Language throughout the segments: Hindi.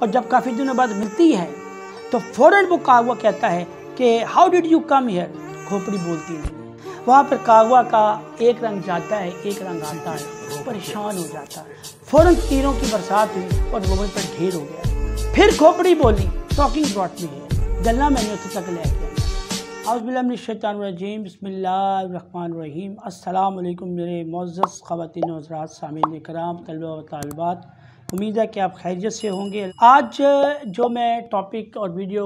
और जब काफ़ी दिनों बाद मिलती है तो फ़ौरन वो कागवा कहता है कि how did you come here खोपड़ी बोलती है वहाँ पर कागवा का एक रंग जाता है एक रंग आता है परेशान हो जाता है फ़ौरन तीरों की बरसात हुई और वो पर ढेर हो गया फिर खोपड़ी बोली टॉकिंग ब्रॉट में है गला मैंने उसे तक ले गया अज़बिलमशैतरजीम बसमीम अल्लाम मेरे मोज़ ख़वान हज़रा सामिन कराम तलबा व तलबात उम्मीद है कि आप खैरियत से होंगे आज जो मैं टॉपिक और वीडियो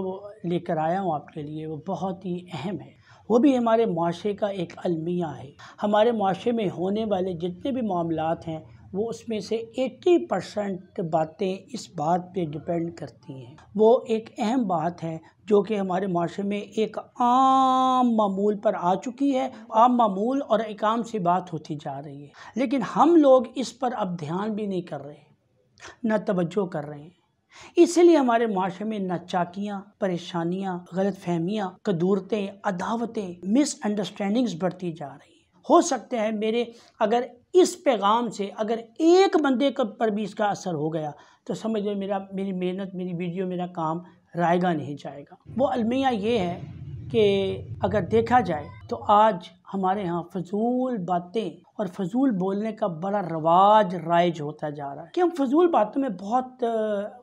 लेकर आया हूँ आपके लिए वो बहुत ही अहम है वो भी हमारे माशरे का एक अलमिया है हमारे माशरे में होने वाले जितने भी मामला हैं वो उसमें से 80 परसेंट बातें इस बात पे डिपेंड करती हैं वो एक अहम बात है जो कि हमारे माशरे में एक आम मामूल पर आ चुकी है आम मामूल और एक आम सी बात होती जा रही है लेकिन हम लोग इस पर अब ध्यान भी नहीं कर रहे ना तवज्जो कर रहे हैं इसलिए हमारे माशरे में चाकियाँ परेशानियाँ गलत फहमियाँ कदूरतें अदावतें मिसअंडरस्टैंडिंग्स बढ़ती जा रही हैं हो सकते हैं मेरे अगर इस पैगाम से अगर एक बंदे पर भी इसका असर हो गया तो समझ लो मेरा मेरी मेहनत मेरी वीडियो मेरा काम रायगा नहीं जाएगा वो अलमिया ये है कि अगर देखा जाए तो आज हमारे यहाँ फजूल बातें और फजूल बोलने का बड़ा रवाज राइज होता जा रहा है कि हम फजूल बातों में बहुत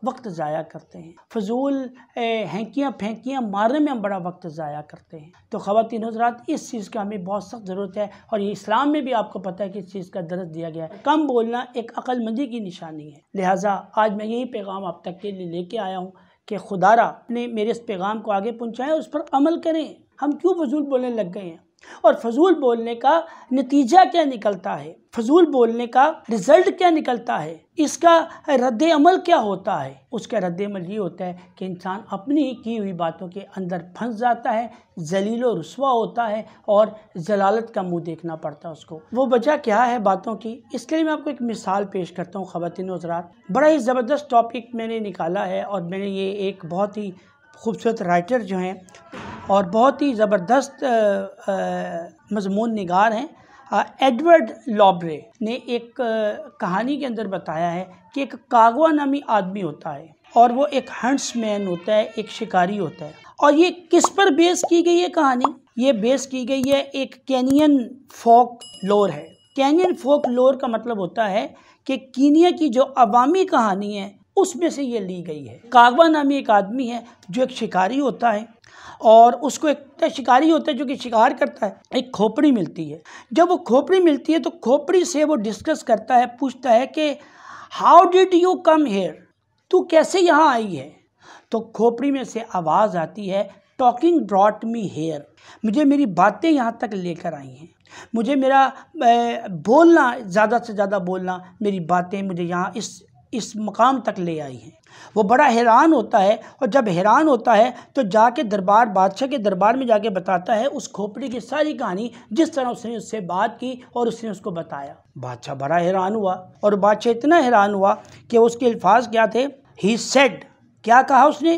वक्त ज़ाया करते हैं फजूल हैंकियाँ फेंकियाँ मारने में हम बड़ा वक्त ज़ाया करते हैं तो ख़वान हजरात इस चीज़ का हमें बहुत सख्त ज़रूरत है और ये इस्लाम में भी आपको पता है कि इस चीज़ का दर्ज दिया गया है कम बोलना एक अक्लमंदी की निशानी है लिहाजा आज मैं यही पैगाम आप तक के लिए लेके आया हूँ कि खुदारा अपने मेरे इस पैगाम को आगे पहुँचाएँ उस पर अमल करें हम क्यों फजूल बोलने लग गए हैं और फजूल बोलने का नतीजा क्या निकलता है फजूल बोलने का रिज़ल्ट क्या निकलता है इसका रद्द अमल क्या होता है उसका रद्द अमल ये होता है कि इंसान अपनी ही की हुई बातों के अंदर फंस जाता है जलील रसुआ रसवा होता है और जलालत का मुंह देखना पड़ता है उसको वो वजह क्या है बातों की इसके लिए मैं आपको एक मिसाल पेश करता हूँ ख़वान हजरात बड़ा ही ज़बरदस्त टॉपिक मैंने निकाला है और मैंने ये एक बहुत ही खूबसूरत राइटर जो हैं और बहुत ही ज़बरदस्त मजमून निगार हैं एडवर्ड लॉब्रे ने एक कहानी के अंदर बताया है कि एक कागवा नामी आदमी होता है और वो एक मैन होता है एक शिकारी होता है और ये किस पर बेस की गई है कहानी ये बेस की गई है एक कैनियन फोक लोर है कैनियन फोक लोर का मतलब होता है कि कीनिया की जो अवामी कहानी है उसमें से ये ली गई है कागवा नामी एक आदमी है जो एक शिकारी होता है और उसको एक तो शिकारी होता है जो कि शिकार करता है एक खोपड़ी मिलती है जब वो खोपड़ी मिलती है तो खोपड़ी से वो डिस्कस करता है पूछता है कि how did you come here तू कैसे यहाँ आई है तो खोपड़ी में से आवाज़ आती है टॉकिंग ब्रॉट मी हेयर मुझे मेरी बातें यहाँ तक लेकर आई हैं मुझे मेरा बोलना ज़्यादा से ज़्यादा बोलना मेरी बातें मुझे यहाँ इस इस मकाम तक ले आई हैं वो बड़ा हैरान होता है और जब हैरान होता है तो जाके दरबार बादशाह के दरबार में जाके बताता है उस खोपड़ी की सारी कहानी जिस तरह उसने उससे बात की और उसने उसको बताया बादशाह बड़ा हैरान हुआ और बादशाह इतना हैरान हुआ कि उसके अल्फाज क्या थे ही सेड क्या कहा उसने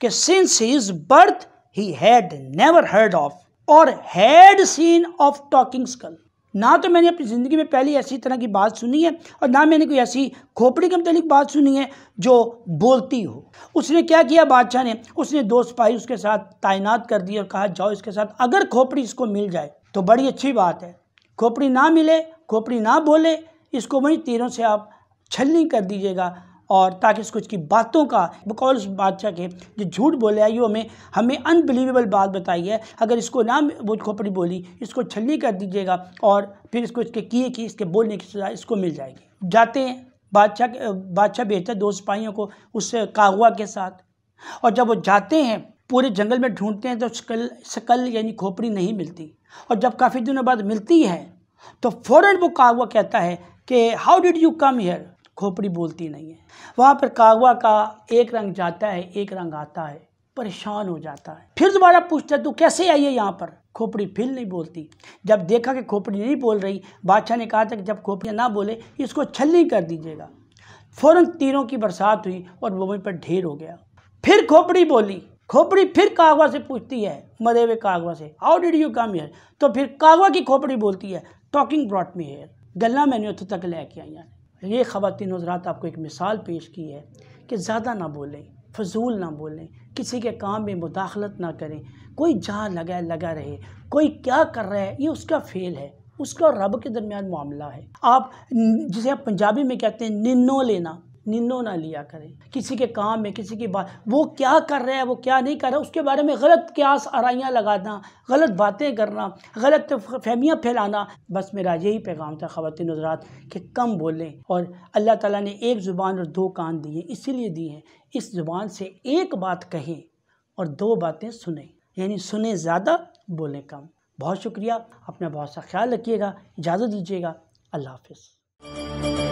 कि since his birth he had never heard of और had seen of talking skull ना तो मैंने अपनी ज़िंदगी में पहली ऐसी तरह की बात सुनी है और ना मैंने कोई ऐसी खोपड़ी के मतलब बात सुनी है जो बोलती हो उसने क्या किया बादशाह ने उसने दो सिपाही उसके साथ तैनात कर दी और कहा जाओ इसके साथ अगर खोपड़ी इसको मिल जाए तो बड़ी अच्छी बात है खोपड़ी ना मिले खोपड़ी ना बोले इसको वहीं तीरों से आप छलनी कर दीजिएगा और ताकि उसको उसकी बातों का बकौल उस बादशाह के जो झूठ बोले आई में हमें अनबिलीवेबल बात बताई है अगर इसको ना वो खोपड़ी बोली इसको छली कर दीजिएगा और फिर इसको इसके किए कि इसके बोलने की सजा इसको मिल जाएगी जाते हैं बादशाह बादशाह भेजता दो सिपाहियों को उस कागवा के साथ और जब वो जाते हैं पूरे जंगल में ढूंढते हैं तो शकल शकल यानी खोपड़ी नहीं मिलती और जब काफ़ी दिनों बाद मिलती है तो फौरन वो कागवा कहता है कि how did you come here खोपड़ी बोलती नहीं है वहाँ पर कागवा का एक रंग जाता है एक रंग आता है परेशान हो जाता है फिर दोबारा पूछता है तू कैसे आई है यहाँ पर खोपड़ी फिर नहीं बोलती जब देखा कि खोपड़ी नहीं बोल रही बादशाह ने कहा था कि जब खोपड़ी ना बोले इसको छलनी कर दीजिएगा फ़ौरन तीरों की बरसात हुई और वो वहीं पर ढेर हो गया फिर खोपड़ी बोली खोपड़ी फिर कागवा से पूछती है मरे हुए कागवा से how did you come here तो फिर कागवा की खोपड़ी बोलती है टॉकिंग ब्रॉट मी हेयर गल्ला मैंने उतो तक लेके आई ये ख़वान हजरात आपको एक मिसाल पेश की है कि ज़्यादा ना बोलें फजूल ना बोलें किसी के काम में मुदाखलत ना करें कोई जहाँ लगा लगा रहे कोई क्या कर रहा है ये उसका फेल है उसका रब के दरमियान मामला है आप जिसे आप पंजाबी में कहते हैं निन्नो लेना निंदो ना लिया करें किसी के काम में किसी की बात वो क्या कर रहा है वो क्या नहीं कर रहा है उसके बारे में गलत क्यास आरइयाँ लगाना गलत बातें करना गलत फहमियाँ फैलाना बस मेरा यही पैगाम था ख़वान हजरात कि कम बोलें और अल्लाह ताला ने एक ज़ुबान और दो कान दिए इसीलिए दिए हैं इस ज़ुबान से एक बात कहें और दो बातें सुने यानी सुने ज़्यादा बोलें कम बहुत शुक्रिया अपना बहुत सा ख्याल रखिएगा इजाज़त दीजिएगा अल्लाह हाफ